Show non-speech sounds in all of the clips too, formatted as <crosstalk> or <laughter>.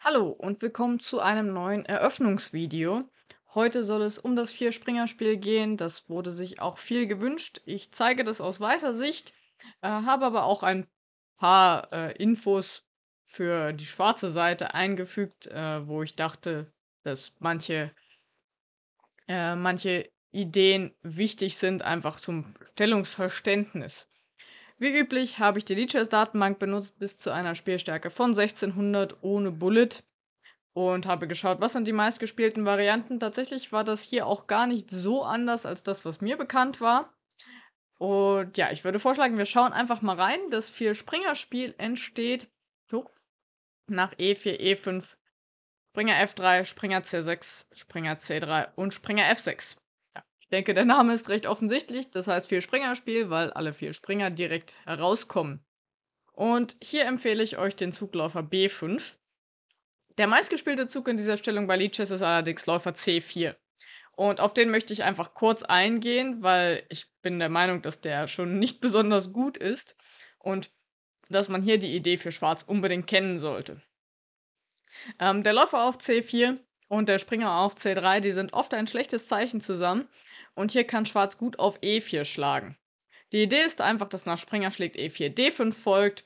Hallo und willkommen zu einem neuen Eröffnungsvideo. Heute soll es um das Vier-Springer-Spiel gehen. Das wurde sich auch viel gewünscht. Ich zeige das aus weißer Sicht, äh, habe aber auch ein paar äh, Infos für die schwarze Seite eingefügt, äh, wo ich dachte, dass manche, äh, manche Ideen wichtig sind, einfach zum Stellungsverständnis. Wie üblich habe ich die Leeches Datenbank benutzt bis zu einer Spielstärke von 1600 ohne Bullet und habe geschaut, was sind die meistgespielten Varianten. Tatsächlich war das hier auch gar nicht so anders als das, was mir bekannt war. Und ja, ich würde vorschlagen, wir schauen einfach mal rein. Das Vier-Springer-Spiel entsteht so nach E4, E5, Springer F3, Springer C6, Springer C3 und Springer F6. Ich denke, der Name ist recht offensichtlich. Das heißt vier Springer-Spiel, weil alle vier Springer direkt herauskommen. Und hier empfehle ich euch den Zugläufer B5. Der meistgespielte Zug in dieser Stellung bei Leeches ist allerdings Läufer C4. Und auf den möchte ich einfach kurz eingehen, weil ich bin der Meinung, dass der schon nicht besonders gut ist und dass man hier die Idee für Schwarz unbedingt kennen sollte. Ähm, der Läufer auf C4 und der Springer auf C3, die sind oft ein schlechtes Zeichen zusammen, und hier kann Schwarz gut auf E4 schlagen. Die Idee ist einfach, dass nach Springer schlägt E4 D5 folgt.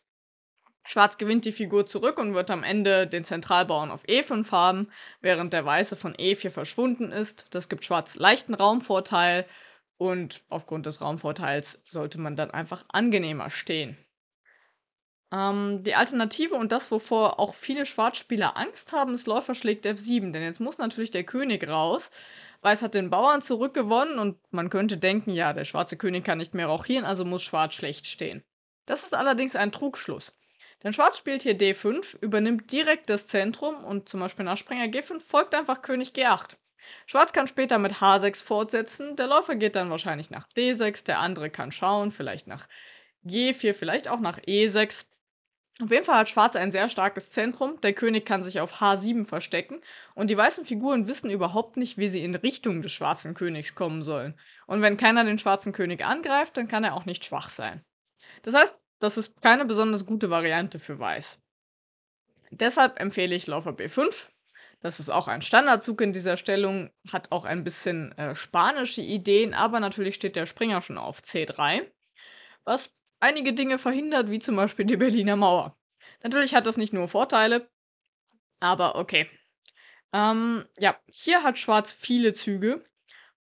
Schwarz gewinnt die Figur zurück und wird am Ende den Zentralbauern auf E5 haben, während der Weiße von E4 verschwunden ist. Das gibt Schwarz leichten Raumvorteil und aufgrund des Raumvorteils sollte man dann einfach angenehmer stehen. Ähm, die Alternative und das, wovor auch viele Schwarzspieler Angst haben, ist Läufer schlägt F7. Denn jetzt muss natürlich der König raus, Weiß hat den Bauern zurückgewonnen und man könnte denken, ja, der schwarze König kann nicht mehr rauchieren, also muss Schwarz schlecht stehen. Das ist allerdings ein Trugschluss. Denn Schwarz spielt hier D5, übernimmt direkt das Zentrum und zum Beispiel nach Nachspringer G5 folgt einfach König G8. Schwarz kann später mit H6 fortsetzen, der Läufer geht dann wahrscheinlich nach D6, der andere kann schauen, vielleicht nach G4, vielleicht auch nach E6. Auf jeden Fall hat Schwarz ein sehr starkes Zentrum, der König kann sich auf H7 verstecken und die weißen Figuren wissen überhaupt nicht, wie sie in Richtung des schwarzen Königs kommen sollen. Und wenn keiner den schwarzen König angreift, dann kann er auch nicht schwach sein. Das heißt, das ist keine besonders gute Variante für Weiß. Deshalb empfehle ich Läufer B5. Das ist auch ein Standardzug in dieser Stellung, hat auch ein bisschen äh, spanische Ideen, aber natürlich steht der Springer schon auf C3. Was einige Dinge verhindert, wie zum Beispiel die Berliner Mauer. Natürlich hat das nicht nur Vorteile, aber okay. Ähm, ja, hier hat Schwarz viele Züge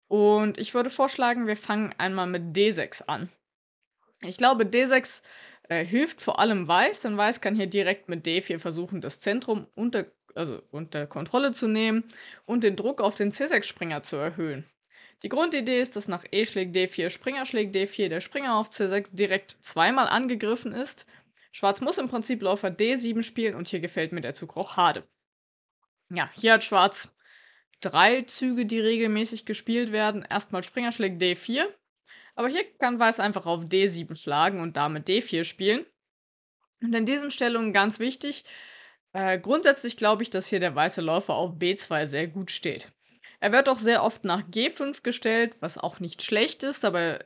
und ich würde vorschlagen, wir fangen einmal mit D6 an. Ich glaube, D6 äh, hilft vor allem Weiß, denn Weiß kann hier direkt mit D4 versuchen, das Zentrum unter, also unter Kontrolle zu nehmen und den Druck auf den C6-Springer zu erhöhen. Die Grundidee ist, dass nach E schlägt D4, Springer schlägt D4, der Springer auf C6 direkt zweimal angegriffen ist. Schwarz muss im Prinzip Läufer D7 spielen und hier gefällt mir der Zug auch Hade. Ja, hier hat Schwarz drei Züge, die regelmäßig gespielt werden. Erstmal Springer schlägt D4, aber hier kann Weiß einfach auf D7 schlagen und damit D4 spielen. Und in diesen Stellungen ganz wichtig, äh, grundsätzlich glaube ich, dass hier der weiße Läufer auf B2 sehr gut steht. Er wird auch sehr oft nach G5 gestellt, was auch nicht schlecht ist, aber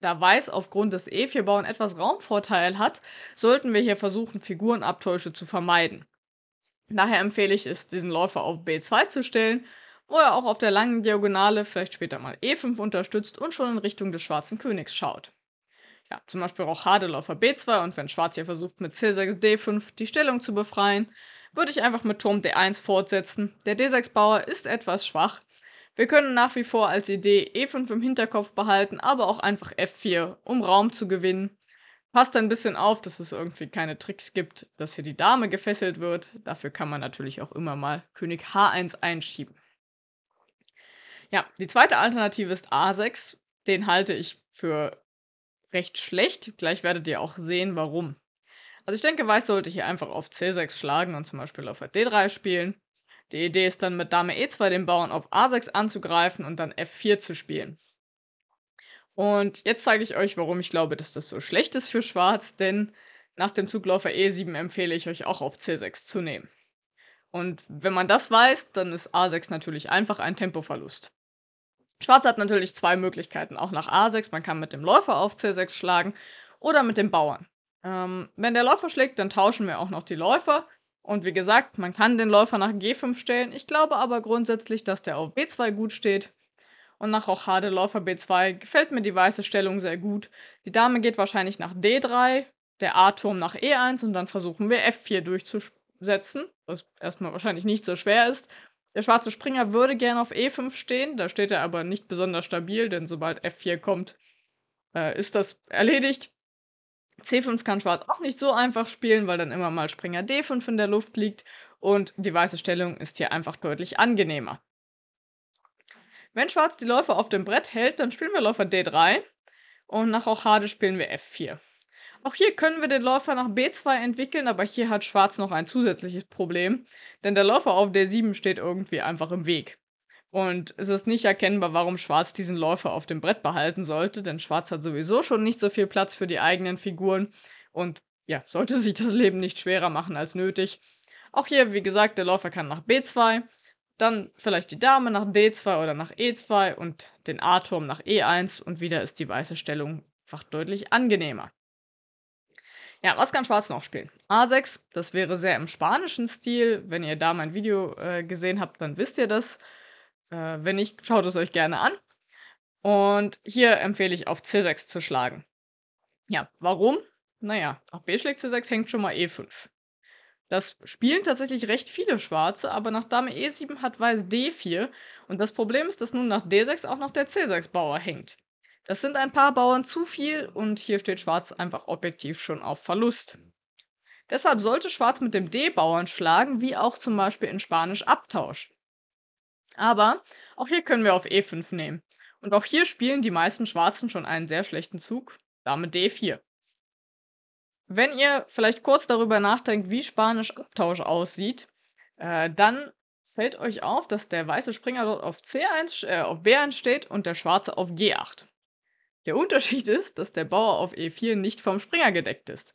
da Weiß aufgrund des E4-Bauern etwas Raumvorteil hat, sollten wir hier versuchen, Figurenabtäusche zu vermeiden. Daher empfehle ich es, diesen Läufer auf B2 zu stellen, wo er auch auf der langen Diagonale vielleicht später mal E5 unterstützt und schon in Richtung des schwarzen Königs schaut. Ja, zum Beispiel auch Hadeläufer B2 und wenn Schwarz hier versucht mit C6, D5 die Stellung zu befreien, würde ich einfach mit Turm D1 fortsetzen. Der D6-Bauer ist etwas schwach, wir können nach wie vor als Idee E5 im Hinterkopf behalten, aber auch einfach F4, um Raum zu gewinnen. Passt ein bisschen auf, dass es irgendwie keine Tricks gibt, dass hier die Dame gefesselt wird. Dafür kann man natürlich auch immer mal König H1 einschieben. Ja, die zweite Alternative ist A6. Den halte ich für recht schlecht. Gleich werdet ihr auch sehen, warum. Also ich denke, Weiß sollte hier einfach auf C6 schlagen und zum Beispiel auf D3 spielen. Die Idee ist dann mit Dame E2 den Bauern auf A6 anzugreifen und dann F4 zu spielen. Und jetzt zeige ich euch, warum ich glaube, dass das so schlecht ist für Schwarz, denn nach dem Zugläufer E7 empfehle ich euch auch auf C6 zu nehmen. Und wenn man das weiß, dann ist A6 natürlich einfach ein Tempoverlust. Schwarz hat natürlich zwei Möglichkeiten, auch nach A6. Man kann mit dem Läufer auf C6 schlagen oder mit dem Bauern. Ähm, wenn der Läufer schlägt, dann tauschen wir auch noch die Läufer. Und wie gesagt, man kann den Läufer nach G5 stellen. Ich glaube aber grundsätzlich, dass der auf B2 gut steht. Und nach Rochade Läufer B2 gefällt mir die weiße Stellung sehr gut. Die Dame geht wahrscheinlich nach D3, der A-Turm nach E1 und dann versuchen wir F4 durchzusetzen, was erstmal wahrscheinlich nicht so schwer ist. Der schwarze Springer würde gerne auf E5 stehen, da steht er aber nicht besonders stabil, denn sobald F4 kommt, äh, ist das erledigt. C5 kann Schwarz auch nicht so einfach spielen, weil dann immer mal Springer D5 in der Luft liegt und die weiße Stellung ist hier einfach deutlich angenehmer. Wenn Schwarz die Läufer auf dem Brett hält, dann spielen wir Läufer D3 und nach Rochade spielen wir F4. Auch hier können wir den Läufer nach B2 entwickeln, aber hier hat Schwarz noch ein zusätzliches Problem, denn der Läufer auf D7 steht irgendwie einfach im Weg. Und es ist nicht erkennbar, warum Schwarz diesen Läufer auf dem Brett behalten sollte, denn Schwarz hat sowieso schon nicht so viel Platz für die eigenen Figuren und ja, sollte sich das Leben nicht schwerer machen als nötig. Auch hier, wie gesagt, der Läufer kann nach B2, dann vielleicht die Dame nach D2 oder nach E2 und den A-Turm nach E1 und wieder ist die weiße Stellung einfach deutlich angenehmer. Ja, was kann Schwarz noch spielen? A6, das wäre sehr im spanischen Stil. Wenn ihr da mein Video äh, gesehen habt, dann wisst ihr das. Äh, wenn nicht, schaut es euch gerne an. Und hier empfehle ich auf C6 zu schlagen. Ja, warum? Naja, auf B schlägt C6 hängt schon mal E5. Das spielen tatsächlich recht viele Schwarze, aber nach Dame E7 hat Weiß D4 und das Problem ist, dass nun nach D6 auch noch der C6-Bauer hängt. Das sind ein paar Bauern zu viel und hier steht Schwarz einfach objektiv schon auf Verlust. Deshalb sollte Schwarz mit dem D-Bauern schlagen, wie auch zum Beispiel in Spanisch abtauschen. Aber auch hier können wir auf E5 nehmen. Und auch hier spielen die meisten Schwarzen schon einen sehr schlechten Zug, Dame D4. Wenn ihr vielleicht kurz darüber nachdenkt, wie Spanisch Abtausch aussieht, äh, dann fällt euch auf, dass der weiße Springer dort auf, C1, äh, auf B1 steht und der schwarze auf G8. Der Unterschied <laughs> ist, dass der Bauer auf E4 nicht vom Springer gedeckt ist.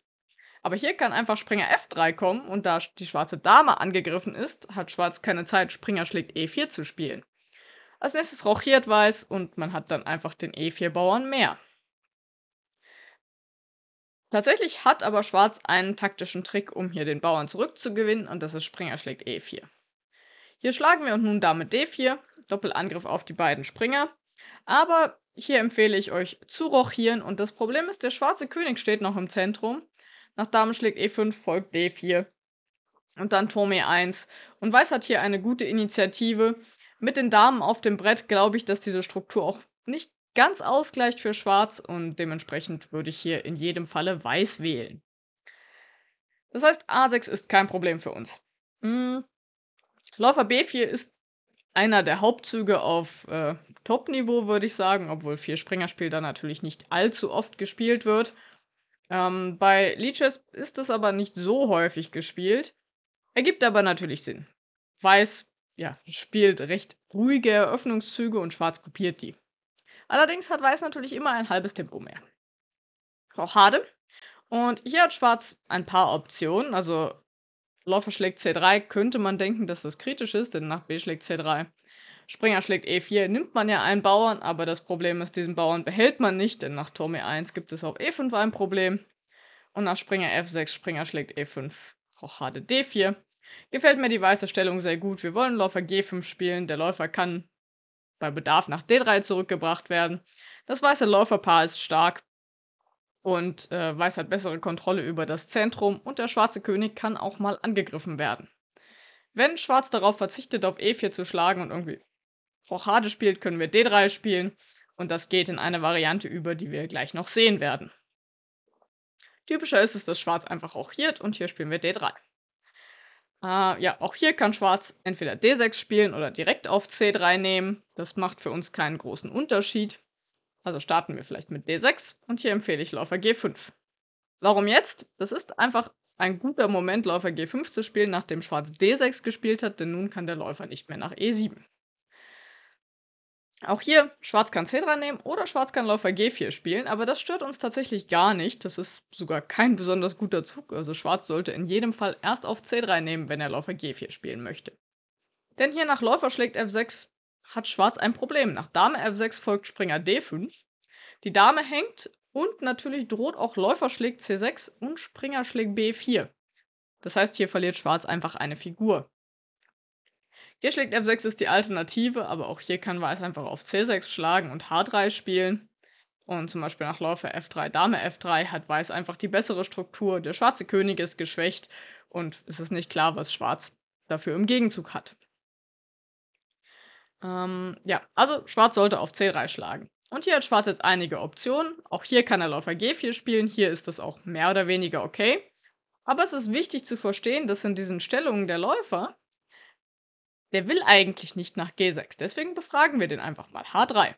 Aber hier kann einfach Springer F3 kommen und da die schwarze Dame angegriffen ist, hat Schwarz keine Zeit, Springer schlägt E4 zu spielen. Als nächstes rochiert Weiß und man hat dann einfach den E4-Bauern mehr. Tatsächlich hat aber Schwarz einen taktischen Trick, um hier den Bauern zurückzugewinnen und das ist Springer schlägt E4. Hier schlagen wir und nun Dame D4, Doppelangriff auf die beiden Springer. Aber hier empfehle ich euch zu rochieren und das Problem ist, der schwarze König steht noch im Zentrum nach Dame schlägt E5, folgt D4 und dann Turm E1. Und Weiß hat hier eine gute Initiative. Mit den Damen auf dem Brett glaube ich, dass diese Struktur auch nicht ganz ausgleicht für Schwarz und dementsprechend würde ich hier in jedem Falle Weiß wählen. Das heißt, A6 ist kein Problem für uns. Hm. Läufer B4 ist einer der Hauptzüge auf äh, Top-Niveau, würde ich sagen, obwohl Vier-Springerspiel da natürlich nicht allzu oft gespielt wird. Ähm, bei Leeches ist das aber nicht so häufig gespielt. Ergibt aber natürlich Sinn. Weiß, ja, spielt recht ruhige Eröffnungszüge und Schwarz kopiert die. Allerdings hat Weiß natürlich immer ein halbes Tempo mehr. Rochade. Und hier hat Schwarz ein paar Optionen. Also Läufer schlägt C3, könnte man denken, dass das kritisch ist, denn nach B schlägt C3 Springer schlägt E4, nimmt man ja einen Bauern, aber das Problem ist, diesen Bauern behält man nicht, denn nach Turm E1 gibt es auf e E5 ein Problem. Und nach Springer F6, Springer schlägt E5, Rochade D4. Gefällt mir die weiße Stellung sehr gut. Wir wollen Läufer G5 spielen. Der Läufer kann bei Bedarf nach D3 zurückgebracht werden. Das weiße Läuferpaar ist stark und äh, Weiß hat bessere Kontrolle über das Zentrum und der schwarze König kann auch mal angegriffen werden. Wenn Schwarz darauf verzichtet, auf E4 zu schlagen und irgendwie Frau Hade spielt, können wir D3 spielen. Und das geht in eine Variante über, die wir gleich noch sehen werden. Typischer ist es, dass Schwarz einfach rochiert und hier spielen wir D3. Äh, ah, ja, auch hier kann Schwarz entweder D6 spielen oder direkt auf C3 nehmen. Das macht für uns keinen großen Unterschied. Also starten wir vielleicht mit D6 und hier empfehle ich Läufer G5. Warum jetzt? Das ist einfach ein guter Moment, Läufer G5 zu spielen, nachdem Schwarz D6 gespielt hat, denn nun kann der Läufer nicht mehr nach E7. Auch hier, Schwarz kann Cedra nehmen oder Schwarz kann Läufer G4 spielen, aber das stört uns tatsächlich gar nicht. Das ist sogar kein besonders guter Zug, also Schwarz sollte in jedem Fall erst auf C3 nehmen, wenn er Läufer G4 spielen möchte. Denn hier nach Läufer schlägt F6 hat Schwarz ein Problem. Nach Dame F6 folgt Springer D5. Die Dame hängt und natürlich droht auch Läufer schlägt C6 und Springer schlägt B4. Das heißt, hier verliert Schwarz einfach eine Figur. Hier schlägt F6 ist die Alternative, aber auch hier kann Weiß einfach auf C6 schlagen und H3 spielen. Und zum Beispiel nach Läufer F3, Dame F3 hat Weiß einfach die bessere Struktur. Der schwarze König ist geschwächt und es ist nicht klar, was Schwarz dafür im Gegenzug hat. Ähm, ja, also Schwarz sollte auf C3 schlagen. Und hier hat Schwarz jetzt einige Optionen. Auch hier kann er Läufer G4 spielen. Hier ist das auch mehr oder weniger okay. Aber es ist wichtig zu verstehen, dass in diesen Stellungen der Läufer der will eigentlich nicht nach G6, deswegen befragen wir den einfach mal H3.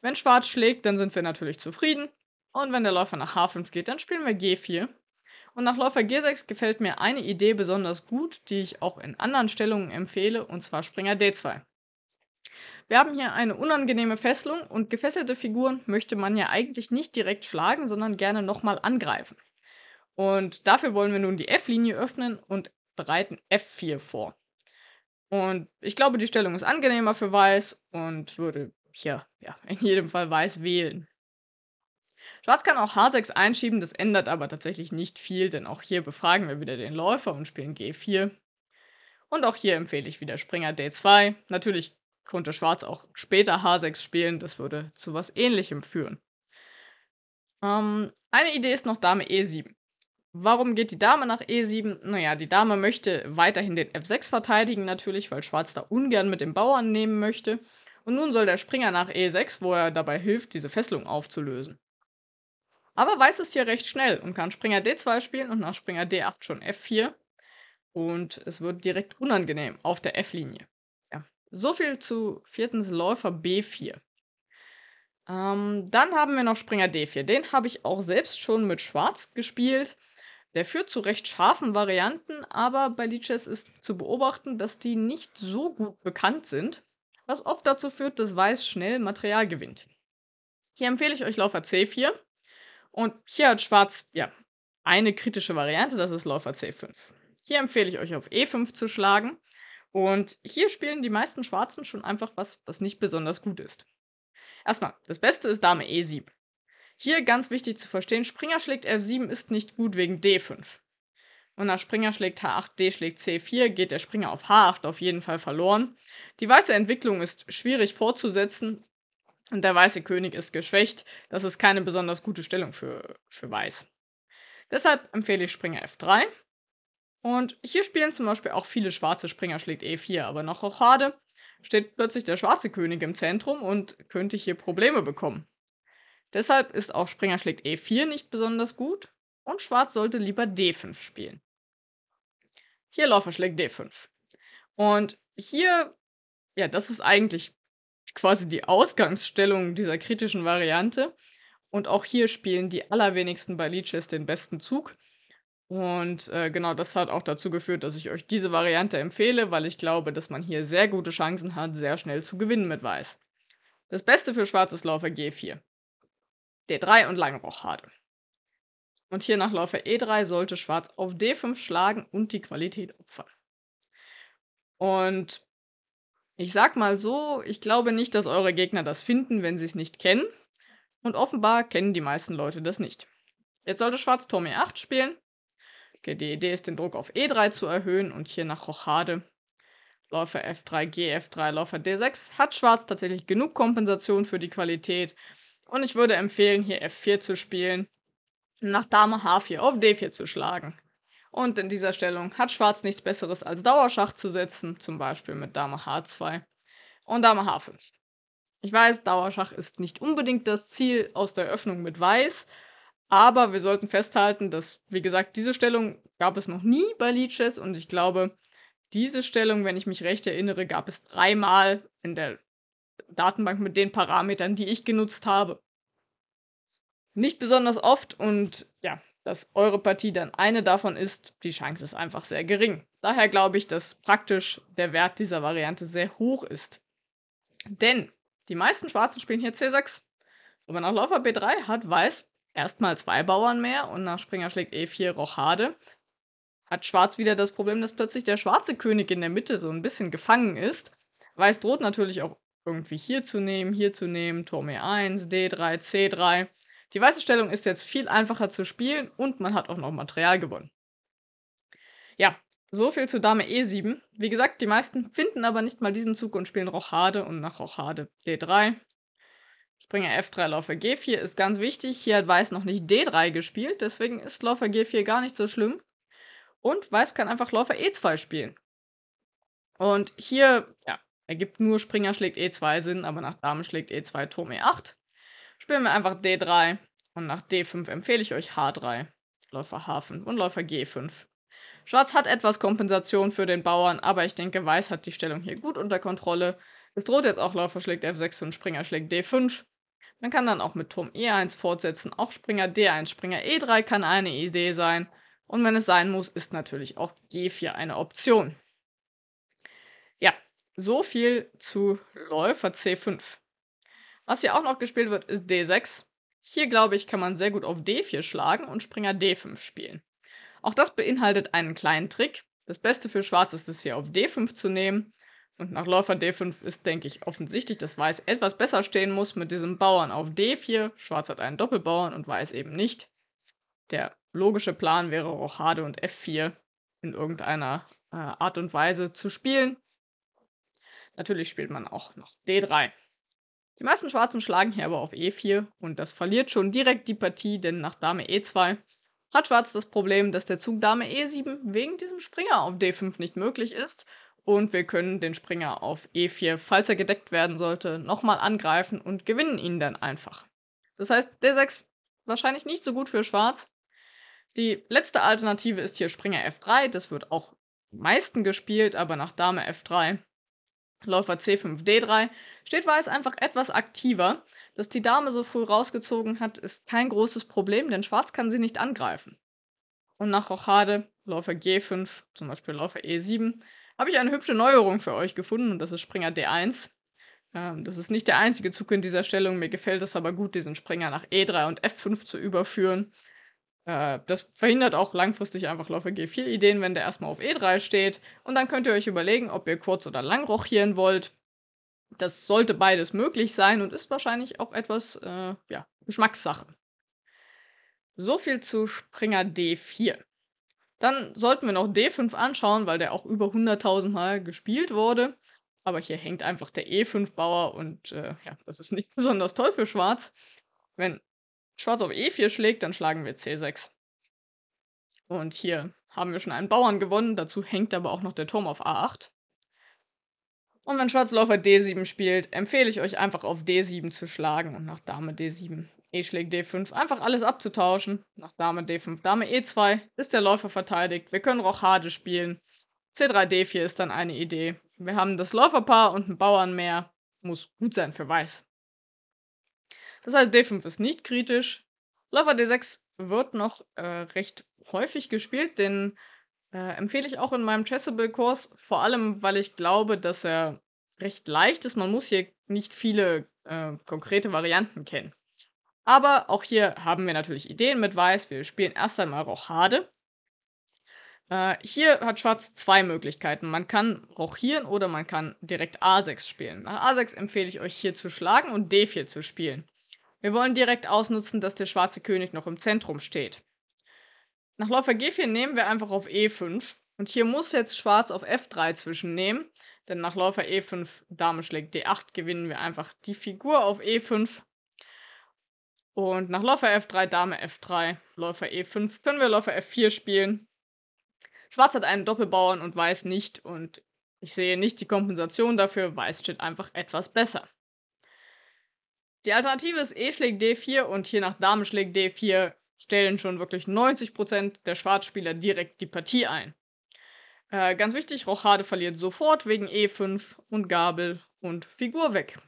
Wenn Schwarz schlägt, dann sind wir natürlich zufrieden. Und wenn der Läufer nach H5 geht, dann spielen wir G4. Und nach Läufer G6 gefällt mir eine Idee besonders gut, die ich auch in anderen Stellungen empfehle, und zwar Springer D2. Wir haben hier eine unangenehme Fesselung und gefesselte Figuren möchte man ja eigentlich nicht direkt schlagen, sondern gerne nochmal angreifen. Und dafür wollen wir nun die F-Linie öffnen und bereiten F4 vor. Und ich glaube, die Stellung ist angenehmer für Weiß und würde hier, ja, <laughs> in jedem Fall Weiß wählen. Schwarz kann auch H6 einschieben, das ändert aber tatsächlich nicht viel, denn auch hier befragen wir wieder den Läufer und spielen G4. Und auch hier empfehle ich wieder Springer D2. Natürlich konnte Schwarz auch später H6 spielen, das würde zu was ähnlichem führen. Ähm, eine Idee ist noch Dame E7. Warum geht die Dame nach E7? Naja, die Dame möchte weiterhin den F6 verteidigen natürlich, weil Schwarz da ungern mit dem Bauern nehmen möchte. Und nun soll der Springer nach E6, wo er dabei hilft, diese Fesselung aufzulösen. Aber Weiß ist hier recht schnell und kann Springer D2 spielen und nach Springer D8 schon F4. Und es wird direkt unangenehm auf der F-Linie. Ja. So viel zu viertens Läufer B4. Ähm, dann haben wir noch Springer D4. Den habe ich auch selbst schon mit Schwarz gespielt. Der führt zu recht scharfen Varianten, aber bei Lichess ist zu beobachten, dass die nicht so gut bekannt sind, was oft dazu führt, dass Weiß schnell Material gewinnt. Hier empfehle ich euch Läufer C4 und hier hat Schwarz ja eine kritische Variante, das ist Läufer C5. Hier empfehle ich euch auf E5 zu schlagen und hier spielen die meisten Schwarzen schon einfach was, was nicht besonders gut ist. Erstmal, das Beste ist Dame E7. Hier ganz wichtig zu verstehen, Springer schlägt F7 ist nicht gut wegen D5. Und nach Springer schlägt H8, D schlägt C4, geht der Springer auf H8 auf jeden Fall verloren. Die weiße Entwicklung ist schwierig fortzusetzen und der weiße König ist geschwächt. Das ist keine besonders gute Stellung für, für Weiß. Deshalb empfehle ich Springer F3. Und hier spielen zum Beispiel auch viele schwarze Springer schlägt E4, aber nach Rochade steht plötzlich der schwarze König im Zentrum und könnte hier Probleme bekommen. Deshalb ist auch Springer schlägt E4 nicht besonders gut und Schwarz sollte lieber D5 spielen. Hier Läufer schlägt D5. Und hier, ja, das ist eigentlich quasi die Ausgangsstellung dieser kritischen Variante. Und auch hier spielen die allerwenigsten bei Leeches den besten Zug. Und äh, genau das hat auch dazu geführt, dass ich euch diese Variante empfehle, weil ich glaube, dass man hier sehr gute Chancen hat, sehr schnell zu gewinnen mit Weiß. Das Beste für Schwarz ist Läufer G4. D3 und Langroch Hade. Und hier nach Läufer E3 sollte Schwarz auf D5 schlagen und die Qualität opfern. Und ich sag mal so, ich glaube nicht, dass eure Gegner das finden, wenn sie es nicht kennen. Und offenbar kennen die meisten Leute das nicht. Jetzt sollte Schwarz Turm E8 spielen. Okay, die Idee ist, den Druck auf E3 zu erhöhen und hier nach Rochade. Läufer F3, GF3, Läufer D6. Hat Schwarz tatsächlich genug Kompensation für die Qualität? Und ich würde empfehlen, hier F4 zu spielen, und nach Dame H4 auf D4 zu schlagen. Und in dieser Stellung hat Schwarz nichts Besseres als Dauerschach zu setzen, zum Beispiel mit Dame H2 und Dame H5. Ich weiß, Dauerschach ist nicht unbedingt das Ziel aus der Öffnung mit Weiß, aber wir sollten festhalten, dass, wie gesagt, diese Stellung gab es noch nie bei Leeches und ich glaube, diese Stellung, wenn ich mich recht erinnere, gab es dreimal in der Datenbank mit den Parametern, die ich genutzt habe. Nicht besonders oft und ja, dass eure Partie dann eine davon ist, die Chance ist einfach sehr gering. Daher glaube ich, dass praktisch der Wert dieser Variante sehr hoch ist. Denn die meisten Schwarzen spielen hier C6. Aber nach Läufer B3 hat Weiß erstmal zwei Bauern mehr und nach Springer schlägt E4 Rochade hat Schwarz wieder das Problem, dass plötzlich der schwarze König in der Mitte so ein bisschen gefangen ist. Weiß droht natürlich auch irgendwie hier zu nehmen, hier zu nehmen, Turm E1, D3, C3. Die weiße Stellung ist jetzt viel einfacher zu spielen und man hat auch noch Material gewonnen. Ja, so viel zu Dame E7. Wie gesagt, die meisten finden aber nicht mal diesen Zug und spielen Rochade und nach Rochade D3. Springer F3, Läufer G4 ist ganz wichtig. Hier hat Weiß noch nicht D3 gespielt, deswegen ist Läufer G4 gar nicht so schlimm. Und Weiß kann einfach Läufer E2 spielen. Und hier ja, Ergibt nur Springer schlägt E2 eh Sinn, aber nach Dame schlägt E2 eh Turm E8. Eh Spielen wir einfach D3 und nach D5 empfehle ich euch H3. Läufer H5 und Läufer G5. Schwarz hat etwas Kompensation für den Bauern, aber ich denke, Weiß hat die Stellung hier gut unter Kontrolle. Es droht jetzt auch Läufer schlägt F6 und Springer schlägt D5. Man kann dann auch mit Turm E1 fortsetzen, auch Springer D1, Springer E3 kann eine Idee sein. Und wenn es sein muss, ist natürlich auch G4 eine Option. So viel zu Läufer C5. Was hier auch noch gespielt wird, ist D6. Hier, glaube ich, kann man sehr gut auf D4 schlagen und Springer D5 spielen. Auch das beinhaltet einen kleinen Trick. Das Beste für Schwarz ist es hier auf D5 zu nehmen. Und nach Läufer D5 ist, denke ich, offensichtlich, dass Weiß etwas besser stehen muss mit diesem Bauern auf D4. Schwarz hat einen Doppelbauern und Weiß eben nicht. Der logische Plan wäre, Rochade und F4 in irgendeiner äh, Art und Weise zu spielen. Natürlich spielt man auch noch D3. Die meisten Schwarzen schlagen hier aber auf E4 und das verliert schon direkt die Partie, denn nach Dame E2 hat Schwarz das Problem, dass der Zug Dame E7 wegen diesem Springer auf D5 nicht möglich ist und wir können den Springer auf E4, falls er gedeckt werden sollte, nochmal angreifen und gewinnen ihn dann einfach. Das heißt, D6 wahrscheinlich nicht so gut für Schwarz. Die letzte Alternative ist hier Springer F3, das wird auch am meisten gespielt, aber nach Dame F3 Läufer C5D3 steht Weiß einfach etwas aktiver. Dass die Dame so früh rausgezogen hat, ist kein großes Problem, denn Schwarz kann sie nicht angreifen. Und nach Rochade, Läufer G5, zum Beispiel Läufer E7, habe ich eine hübsche Neuerung für euch gefunden und das ist Springer D1. Ähm, das ist nicht der einzige Zug in dieser Stellung, mir gefällt es aber gut, diesen Springer nach E3 und F5 zu überführen. Äh, das verhindert auch langfristig einfach Läufe G4-Ideen, wenn der erstmal auf E3 steht. Und dann könnt ihr euch überlegen, ob ihr kurz oder lang rochieren wollt. Das sollte beides möglich sein und ist wahrscheinlich auch etwas äh, ja, Geschmackssache. So viel zu Springer D4. Dann sollten wir noch D5 anschauen, weil der auch über 100.000 Mal gespielt wurde. Aber hier hängt einfach der E5-Bauer und äh, ja, das ist nicht <laughs> besonders toll für Schwarz. Wenn Schwarz auf E4 schlägt, dann schlagen wir C6. Und hier haben wir schon einen Bauern gewonnen, dazu hängt aber auch noch der Turm auf A8. Und wenn Schwarz Läufer D7 spielt, empfehle ich euch einfach auf D7 zu schlagen und nach Dame D7. E schlägt D5, einfach alles abzutauschen. Nach Dame D5, Dame E2 ist der Läufer verteidigt. Wir können Rochade spielen. C3 D4 ist dann eine Idee. Wir haben das Läuferpaar und einen Bauern mehr. Muss gut sein für Weiß. Das heißt, D5 ist nicht kritisch. Läufer D6 wird noch äh, recht häufig gespielt. Den äh, empfehle ich auch in meinem Chessable-Kurs, vor allem, weil ich glaube, dass er recht leicht ist. Man muss hier nicht viele äh, konkrete Varianten kennen. Aber auch hier haben wir natürlich Ideen mit Weiß. Wir spielen erst einmal Rochade. Äh, hier hat Schwarz zwei Möglichkeiten. Man kann rochieren oder man kann direkt A6 spielen. Nach A6 empfehle ich euch hier zu schlagen und D4 zu spielen. Wir wollen direkt ausnutzen, dass der schwarze König noch im Zentrum steht. Nach Läufer G4 nehmen wir einfach auf E5. Und hier muss jetzt Schwarz auf F3 zwischennehmen. Denn nach Läufer E5, Dame schlägt D8, gewinnen wir einfach die Figur auf E5. Und nach Läufer F3, Dame F3, Läufer E5 können wir Läufer F4 spielen. Schwarz hat einen Doppelbauern und Weiß nicht. Und ich sehe nicht die Kompensation dafür. Weiß steht einfach etwas besser. Die Alternative ist E schlägt D4 und hier nach Dame schlägt D4 stellen schon wirklich 90% der Schwarzspieler direkt die Partie ein. Äh, ganz wichtig, Rochade verliert sofort wegen E5 und Gabel und Figur weg.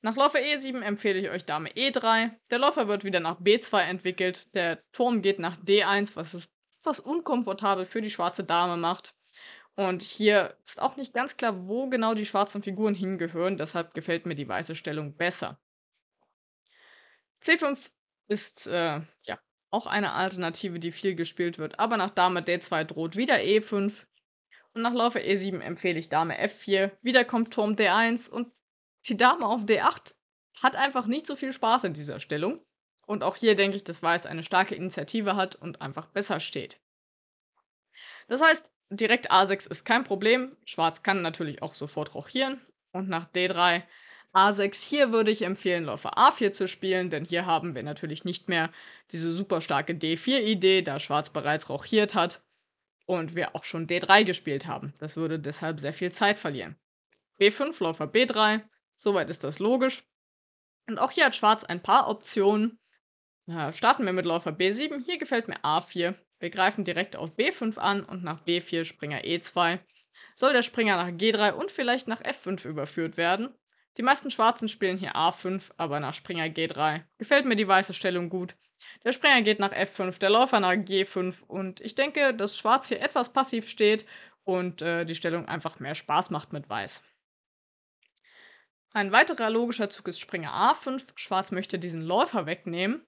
Nach Läufer E7 empfehle ich euch Dame E3. Der Läufer wird wieder nach B2 entwickelt. Der Turm geht nach D1, was es was unkomfortabel für die schwarze Dame macht. Und hier ist auch nicht ganz klar, wo genau die schwarzen Figuren hingehören, deshalb gefällt mir die weiße Stellung besser. C5 ist äh, ja auch eine Alternative, die viel gespielt wird, aber nach Dame D2 droht wieder E5. Und nach Läufer E7 empfehle ich Dame F4. Wieder kommt Turm D1 und die Dame auf D8 hat einfach nicht so viel Spaß in dieser Stellung. Und auch hier denke ich, dass Weiß eine starke Initiative hat und einfach besser steht. Das heißt, direkt A6 ist kein Problem. Schwarz kann natürlich auch sofort rochieren. Und nach D3 A6 hier würde ich empfehlen, Läufer A4 zu spielen, denn hier haben wir natürlich nicht mehr diese super starke D4-Idee, da Schwarz bereits rochiert hat und wir auch schon D3 gespielt haben. Das würde deshalb sehr viel Zeit verlieren. B5, Läufer B3, soweit ist das logisch. Und auch hier hat Schwarz ein paar Optionen. Na, äh, starten wir mit Läufer B7, hier gefällt mir A4 wir greifen direkt auf B5 an und nach B4 Springer E2. Soll der Springer nach G3 und vielleicht nach F5 überführt werden? Die meisten Schwarzen spielen hier A5, aber nach Springer G3. Gefällt mir die weiße Stellung gut. Der Springer geht nach F5, der Läufer nach G5 und ich denke, dass Schwarz hier etwas passiv steht und äh, die Stellung einfach mehr Spaß macht mit Weiß. Ein weiterer logischer Zug ist Springer A5. Schwarz möchte diesen Läufer wegnehmen,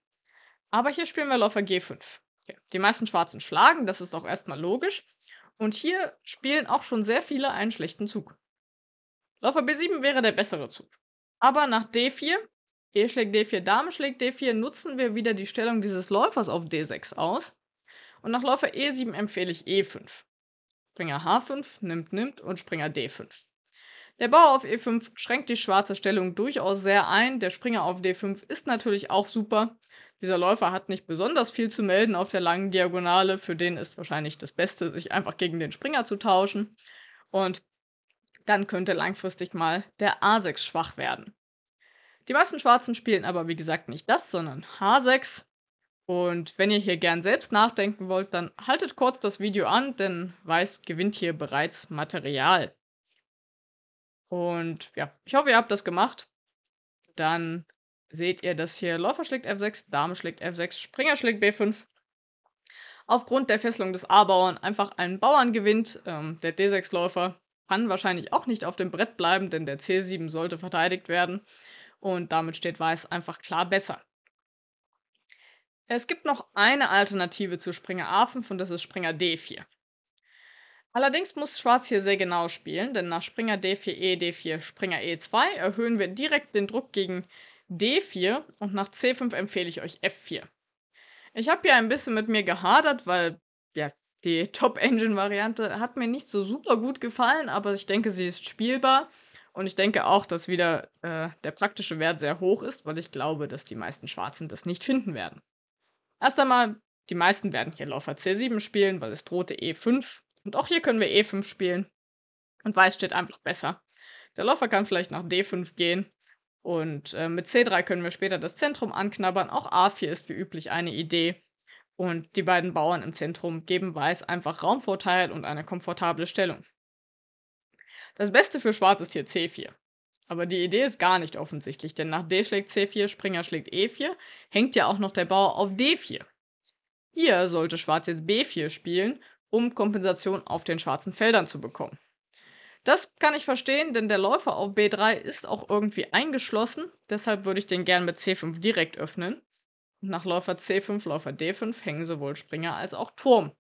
aber hier spielen wir Läufer G5. Okay. Die meisten Schwarzen schlagen, das ist auch erstmal logisch. Und hier spielen auch schon sehr viele einen schlechten Zug. Läufer B7 wäre der bessere Zug. Aber nach D4, E schlägt D4, Dame schlägt D4, nutzen wir wieder die Stellung dieses Läufers auf D6 aus. Und nach Läufer E7 empfehle ich E5. Springer H5, nimmt, nimmt und Springer D5. Der Bauer auf E5 schränkt die schwarze Stellung durchaus sehr ein. Der Springer auf D5 ist natürlich auch super. Dieser Läufer hat nicht besonders viel zu melden auf der langen Diagonale. Für den ist wahrscheinlich das Beste, sich einfach gegen den Springer zu tauschen. Und dann könnte langfristig mal der A6 schwach werden. Die meisten Schwarzen spielen aber, wie gesagt, nicht das, sondern H6. Und wenn ihr hier gern selbst nachdenken wollt, dann haltet kurz das Video an, denn Weiß gewinnt hier bereits Material. Und ja, ich hoffe, ihr habt das gemacht. Dann seht ihr, dass hier Läufer schlägt F6, Dame schlägt F6, Springer schlägt B5. Aufgrund der Fesselung des A-Bauern einfach einen Bauern gewinnt. Ähm, der D6-Läufer kann wahrscheinlich auch nicht auf dem Brett bleiben, denn der C7 sollte verteidigt werden. Und damit steht Weiß einfach klar besser. Es gibt noch eine Alternative zu Springer A5 und das ist Springer D4. Allerdings muss Schwarz hier sehr genau spielen, denn nach Springer D4E, D4, Springer E2 erhöhen wir direkt den Druck gegen D4 und nach C5 empfehle ich euch F4. Ich habe hier ein bisschen mit mir gehadert, weil ja, die <laughs> Top-Engine-Variante hat mir nicht so super gut gefallen, aber ich denke, sie ist spielbar. Und ich denke auch, dass wieder äh, der praktische Wert sehr hoch ist, weil ich glaube, dass die meisten Schwarzen das nicht finden werden. Erst einmal, die meisten werden hier Läufer C7 spielen, weil es drohte E5 und auch hier können wir E5 spielen. Und Weiß steht einfach besser. Der Läufer kann vielleicht nach D5 gehen. Und äh, mit C3 können wir später das Zentrum anknabbern. Auch A4 ist wie üblich eine Idee. Und die beiden Bauern im Zentrum geben Weiß einfach Raumvorteil und eine komfortable Stellung. Das Beste für Schwarz ist hier C4. Aber die Idee ist gar nicht offensichtlich, denn nach D schlägt C4, Springer schlägt E4, hängt ja auch noch der Bauer auf D4. Hier sollte Schwarz jetzt B4 spielen um Kompensation auf den schwarzen Feldern zu bekommen. Das kann ich verstehen, denn der Läufer auf B3 ist auch irgendwie eingeschlossen. Deshalb würde ich den gern mit C5 direkt öffnen. nach Läufer C5, Läufer D5 hängen sowohl Springer als auch Turm.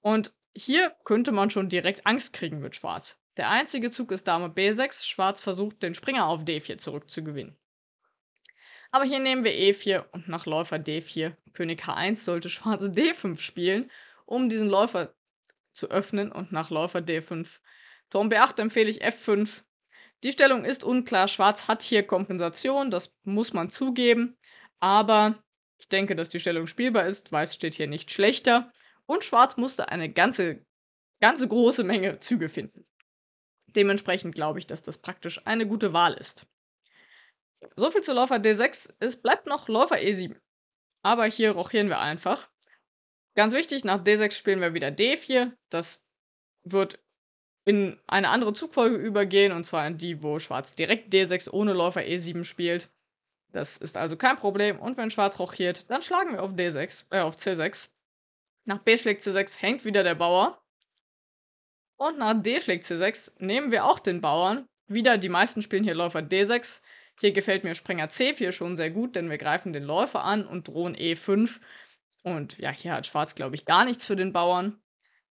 Und hier könnte man schon direkt Angst kriegen mit Schwarz. Der einzige Zug ist Dame B6. Schwarz versucht, den Springer auf D4 zurückzugewinnen. Aber hier nehmen wir E4 und nach Läufer D4, König H1 sollte Schwarz <laughs> D5 spielen um diesen Läufer zu öffnen und nach Läufer D5. Turm B8 empfehle ich F5. Die Stellung ist unklar. Schwarz hat hier Kompensation, das muss man zugeben. Aber ich denke, dass die Stellung spielbar ist. Weiß steht hier nicht schlechter. Und Schwarz musste eine ganze, ganze große Menge Züge finden. Dementsprechend glaube ich, dass das praktisch eine gute Wahl ist. Soviel zu Läufer D6. Es bleibt noch Läufer E7. Aber hier rochieren wir einfach. Ganz wichtig, nach D6 spielen wir wieder D4. Das wird in eine andere Zugfolge übergehen, und zwar in die, wo Schwarz direkt D6 ohne Läufer E7 spielt. Das ist also kein Problem. Und wenn Schwarz rochiert, dann schlagen wir auf D6, äh, auf C6. Nach B schlägt C6 hängt wieder der Bauer. Und nach D schlägt C6 nehmen wir auch den Bauern. Wieder, die meisten spielen hier Läufer D6. Hier gefällt mir Springer C4 schon sehr gut, denn wir greifen den Läufer an und drohen E5. Und ja, hier hat Schwarz, glaube ich, gar nichts für den Bauern.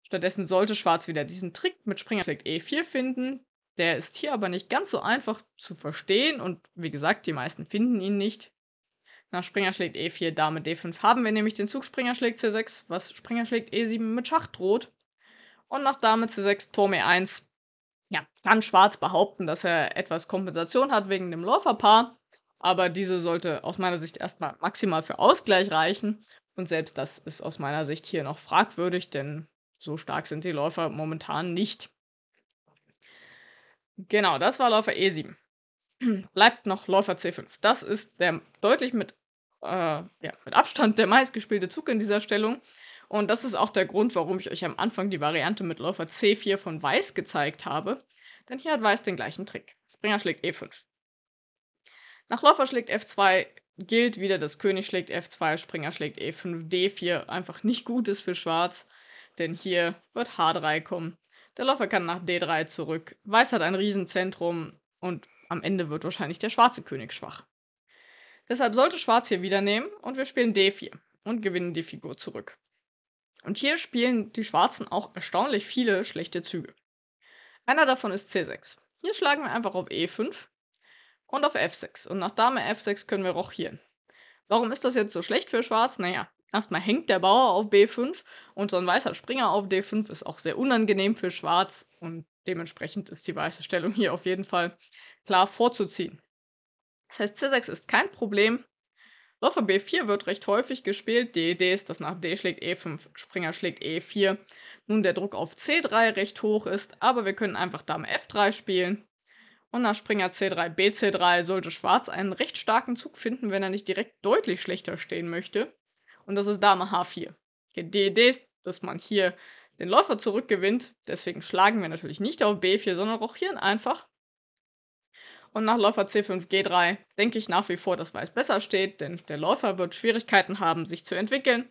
Stattdessen sollte Schwarz wieder diesen Trick mit Springer schlägt E4 finden. Der ist hier aber nicht ganz so einfach zu verstehen und wie gesagt, die meisten finden ihn nicht. Nach Springer schlägt E4, Dame D5 haben wir nämlich den Zug Springer schlägt C6, was Springer schlägt E7 mit Schach droht. Und nach Dame C6, Turm E1, ja, kann Schwarz behaupten, dass er etwas Kompensation hat wegen dem Läuferpaar, aber diese sollte aus meiner Sicht erstmal maximal für Ausgleich reichen und selbst das ist aus meiner Sicht hier noch fragwürdig, denn so stark sind die Läufer momentan nicht. Genau, das war Läufer E7. <clears throat> Bleibt noch Läufer C5. Das ist der deutlich mit, äh, ja, mit Abstand der meistgespielte Zug in dieser Stellung. Und das ist auch der Grund, warum ich euch am Anfang die Variante mit Läufer C4 von Weiß gezeigt habe. Denn hier hat Weiß den gleichen Trick. Springer schlägt E5. Nach Läufer schlägt F2 gilt wieder, dass König schlägt F2, Springer schlägt E5, D4 einfach nicht gut ist für Schwarz, denn hier wird H3 kommen. Der Läufer kann nach D3 zurück. Weiß hat ein Riesenzentrum und am Ende wird wahrscheinlich der schwarze König schwach. Deshalb sollte Schwarz hier wieder nehmen und wir spielen D4 und gewinnen die Figur zurück. Und hier spielen die Schwarzen auch erstaunlich viele schlechte Züge. Einer davon ist C6. Hier schlagen wir einfach auf E5 und auf f6. Und nach Dame f6 können wir rochieren. Warum ist das jetzt so schlecht für Schwarz? Naja, erstmal hängt der Bauer auf b5 und so ein weißer Springer auf d5 ist auch sehr unangenehm für Schwarz und dementsprechend ist die weiße Stellung hier auf jeden Fall klar vorzuziehen. Das heißt, c6 ist kein Problem. Läufer b4 wird recht häufig gespielt. Die Idee ist, dass nach d schlägt e5, Springer schlägt e4. Nun der Druck auf c3 recht hoch ist, aber wir können einfach Dame f3 spielen und nach Springer C3, BC3 sollte Schwarz einen recht starken Zug finden, wenn er nicht direkt deutlich schlechter stehen möchte. Und das ist Dame H4. Die Idee ist, dass man hier den Läufer zurückgewinnt. Deswegen schlagen wir natürlich nicht auf B4, sondern rochieren einfach. Und nach Läufer C5, G3 denke ich nach wie vor, dass Weiß besser steht, denn der Läufer wird Schwierigkeiten haben, sich zu entwickeln.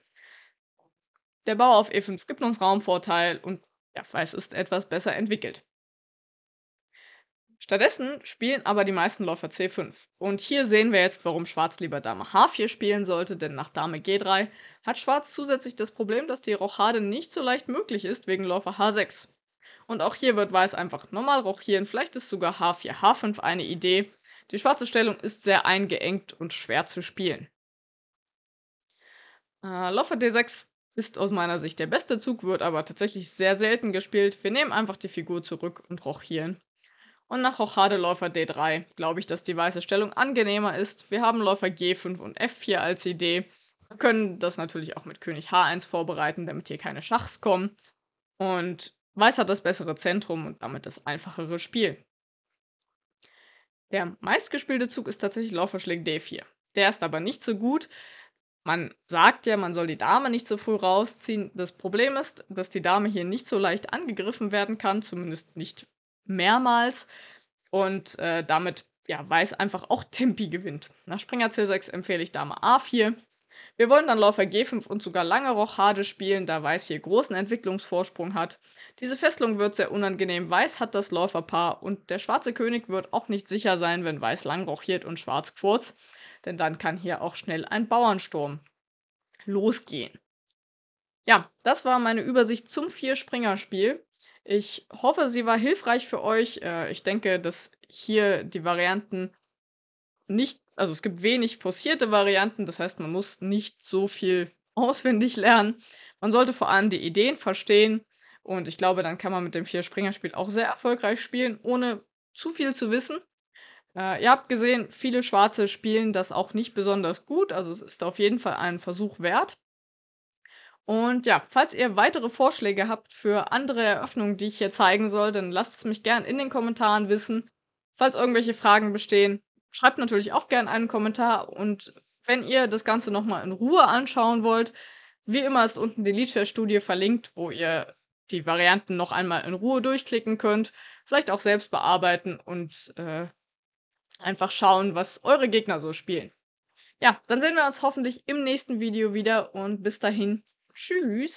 Der Bauer auf E5 gibt uns Raumvorteil und ja, Weiß ist etwas besser entwickelt. Stattdessen spielen aber die meisten Läufer C5. Und hier sehen wir jetzt, warum Schwarz lieber Dame H4 spielen sollte, denn nach Dame G3 hat Schwarz zusätzlich das Problem, dass die Rochade nicht so leicht möglich ist wegen Läufer H6. Und auch hier wird Weiß einfach normal rochieren, vielleicht ist sogar H4, H5 eine Idee. Die schwarze Stellung ist sehr eingeengt und schwer zu spielen. Äh, Läufer D6 ist aus meiner Sicht der beste Zug, wird aber tatsächlich sehr selten gespielt. Wir nehmen einfach die Figur zurück und rochieren und nach Hochade Läufer D3 glaube ich, dass die weiße Stellung angenehmer ist. Wir haben Läufer G5 und F4 als Idee. Wir können das natürlich auch mit König H1 vorbereiten, damit hier keine Schachs kommen. Und Weiß hat das bessere Zentrum und damit das einfachere Spiel. Der meistgespielte Zug ist tatsächlich Läufer schlägt D4. Der ist aber nicht so gut. Man sagt ja, man soll die Dame nicht so früh rausziehen. Das Problem ist, dass die Dame hier nicht so leicht angegriffen werden kann, zumindest nicht mehrmals. Und äh, damit ja, weiß einfach auch Tempi gewinnt. Nach Springer C6 empfehle ich Dame A4. Wir wollen dann Läufer G5 und sogar lange Rochade spielen, da Weiß hier großen Entwicklungsvorsprung hat. Diese Festlung wird sehr unangenehm. Weiß hat das Läuferpaar und der schwarze König wird auch nicht sicher sein, wenn Weiß lang rochiert und Schwarz kurz, denn dann kann hier auch schnell ein Bauernsturm losgehen. Ja, das war meine Übersicht zum Vier-Springer-Spiel. Ich hoffe, sie war hilfreich für euch. Äh, ich denke, dass hier die Varianten nicht, also es gibt wenig forcierte Varianten, das heißt, man muss nicht so viel <laughs> auswendig lernen. Man sollte vor allem die Ideen verstehen und ich glaube, dann kann man mit dem Vier-Springer-Spiel auch sehr erfolgreich spielen, ohne zu viel zu wissen. Äh, ihr habt gesehen, viele Schwarze spielen das auch nicht besonders gut, also es ist auf jeden Fall einen Versuch wert. Und ja, falls ihr weitere Vorschläge habt für andere Eröffnungen, die ich hier zeigen soll, dann lasst es mich gern in den Kommentaren wissen. Falls irgendwelche Fragen bestehen, schreibt natürlich auch gern einen Kommentar. Und wenn ihr das Ganze nochmal in Ruhe anschauen wollt, wie immer ist unten die Leadshare-Studie verlinkt, wo ihr die Varianten noch einmal in Ruhe durchklicken könnt, vielleicht auch selbst bearbeiten und äh, einfach schauen, was eure Gegner so spielen. Ja, dann sehen wir uns hoffentlich im nächsten Video wieder und bis dahin Tschüss.